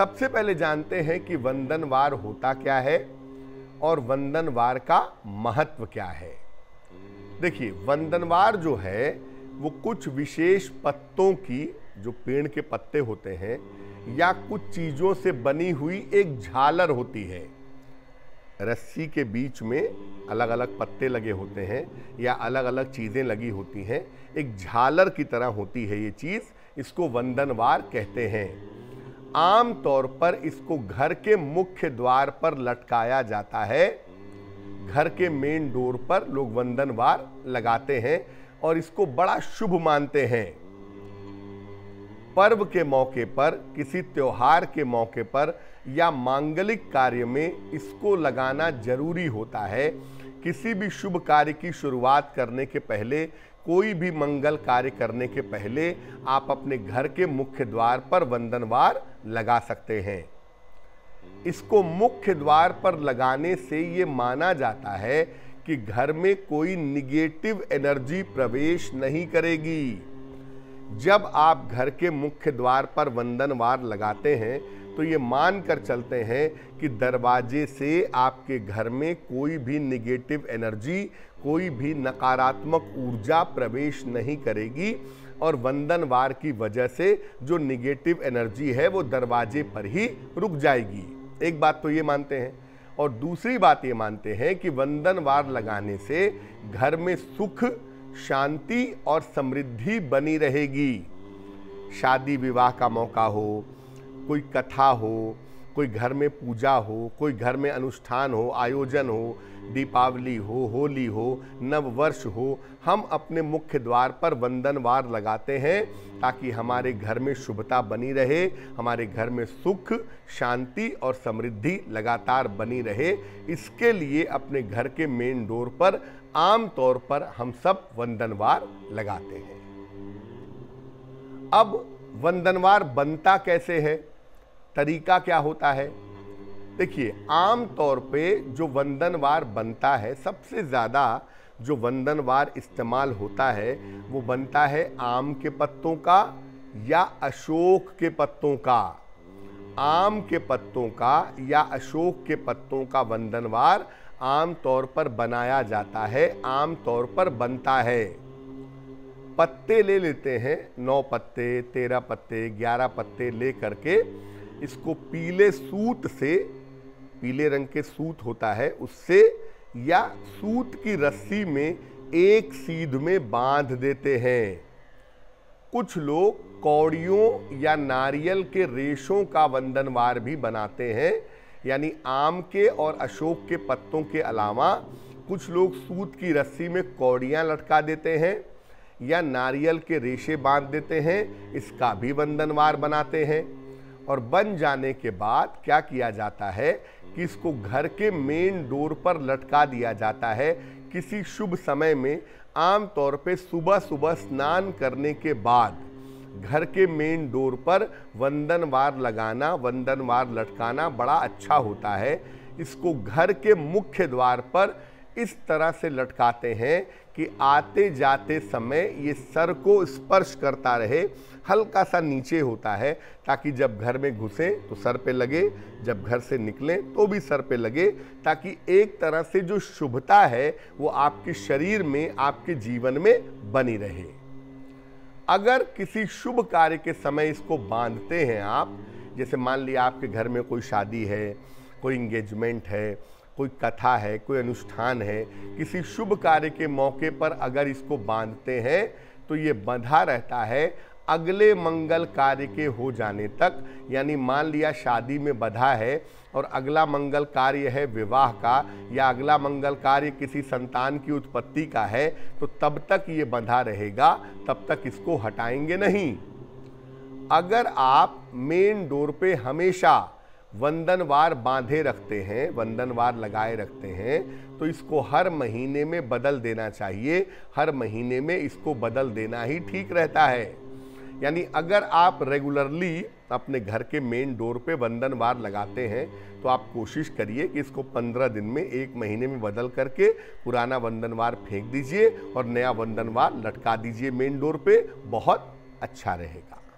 सबसे पहले जानते हैं कि वंदन वार होता क्या है और वंदन वार का महत्व क्या है देखिए वार जो है वो कुछ विशेष पत्तों की जो पेड़ के पत्ते होते हैं या कुछ चीज़ों से बनी हुई एक झालर होती है रस्सी के बीच में अलग अलग पत्ते लगे होते हैं या अलग अलग चीज़ें लगी होती हैं एक झालर की तरह होती है ये चीज़ इसको वंदनवार कहते हैं आमतौर पर इसको घर के मुख्य द्वार पर लटकाया जाता है घर के मेन डोर पर लोग वंदन वार लगाते हैं और इसको बड़ा शुभ मानते हैं पर्व के मौके पर किसी त्योहार के मौके पर या मांगलिक कार्य में इसको लगाना जरूरी होता है किसी भी शुभ कार्य की शुरुआत करने के पहले कोई भी मंगल कार्य करने के पहले आप अपने घर के मुख्य द्वार पर वंदनवार लगा सकते हैं इसको मुख्य द्वार पर लगाने से ये माना जाता है कि घर में कोई निगेटिव एनर्जी प्रवेश नहीं करेगी जब आप घर के मुख्य द्वार पर वंदनवार लगाते हैं तो ये मान कर चलते हैं कि दरवाजे से आपके घर में कोई भी निगेटिव एनर्जी कोई भी नकारात्मक ऊर्जा प्रवेश नहीं करेगी और वंदनवार की वजह से जो निगेटिव एनर्जी है वो दरवाजे पर ही रुक जाएगी एक बात तो ये मानते हैं और दूसरी बात ये मानते हैं कि वंदनवार लगाने से घर में सुख शांति और समृद्धि बनी रहेगी शादी विवाह का मौका हो कोई कथा हो कोई घर में पूजा हो कोई घर में अनुष्ठान हो आयोजन हो दीपावली हो होली हो नववर्ष हो हम अपने मुख्य द्वार पर वंदनवार लगाते हैं ताकि हमारे घर में शुभता बनी रहे हमारे घर में सुख शांति और समृद्धि लगातार बनी रहे इसके लिए अपने घर के मेन डोर पर आम तौर पर हम सब वंदनवार लगाते हैं अब वंदनवार बनता कैसे है तरीका क्या होता है देखिए आम तौर पे जो वंदनवार बनता है सबसे ज़्यादा जो वंदनवार इस्तेमाल होता है वो बनता है आम के पत्तों का या अशोक के पत्तों का आम के पत्तों का या अशोक के पत्तों का वंदनवार आम तौर पर बनाया जाता है आम तौर पर बनता है पत्ते ले लेते हैं नौ पत्ते तेरह पत्ते ग्यारह पत्ते ले करके इसको पीले सूत से पीले रंग के सूत होता है उससे या सूत की रस्सी में एक सीध में बांध देते हैं कुछ लोग कौड़ियों या नारियल के रेशों का वंदनवार भी बनाते हैं यानी आम के और अशोक के पत्तों के अलावा कुछ लोग सूत की रस्सी में कौड़ियाँ लटका देते हैं या नारियल के रेशे बांध देते हैं इसका भी वंदनवार बनाते हैं और बन जाने के बाद क्या किया जाता है कि इसको घर के मेन डोर पर लटका दिया जाता है किसी शुभ समय में आम तौर पे सुबह सुबह स्नान करने के बाद घर के मेन डोर पर वंदनवार लगाना वंदनवार लटकाना बड़ा अच्छा होता है इसको घर के मुख्य द्वार पर इस तरह से लटकाते हैं कि आते जाते समय ये सर को स्पर्श करता रहे हल्का सा नीचे होता है ताकि जब घर में घुसे तो सर पे लगे जब घर से निकले तो भी सर पे लगे ताकि एक तरह से जो शुभता है वो आपके शरीर में आपके जीवन में बनी रहे अगर किसी शुभ कार्य के समय इसको बांधते हैं आप जैसे मान लिया आपके घर में कोई शादी है कोई इंगेजमेंट है कोई कथा है कोई अनुष्ठान है किसी शुभ कार्य के मौके पर अगर इसको बांधते हैं तो ये बंधा रहता है अगले मंगल कार्य के हो जाने तक यानी मान लिया शादी में बधा है और अगला मंगल कार्य है विवाह का या अगला मंगल कार्य किसी संतान की उत्पत्ति का है तो तब तक ये बंधा रहेगा तब तक इसको हटाएंगे नहीं अगर आप मेन डोर पे हमेशा वंदनवार बांधे रखते हैं वंदनवार लगाए रखते हैं तो इसको हर महीने में बदल देना चाहिए हर महीने में इसको बदल देना ही ठीक रहता है यानी अगर आप रेगुलरली अपने घर के मेन डोर पे वार लगाते हैं तो आप कोशिश करिए कि इसको पंद्रह दिन में एक महीने में बदल करके पुराना वंदन वार फेंक दीजिए और नया वंदन वार लटका दीजिए मेन डोर पे बहुत अच्छा रहेगा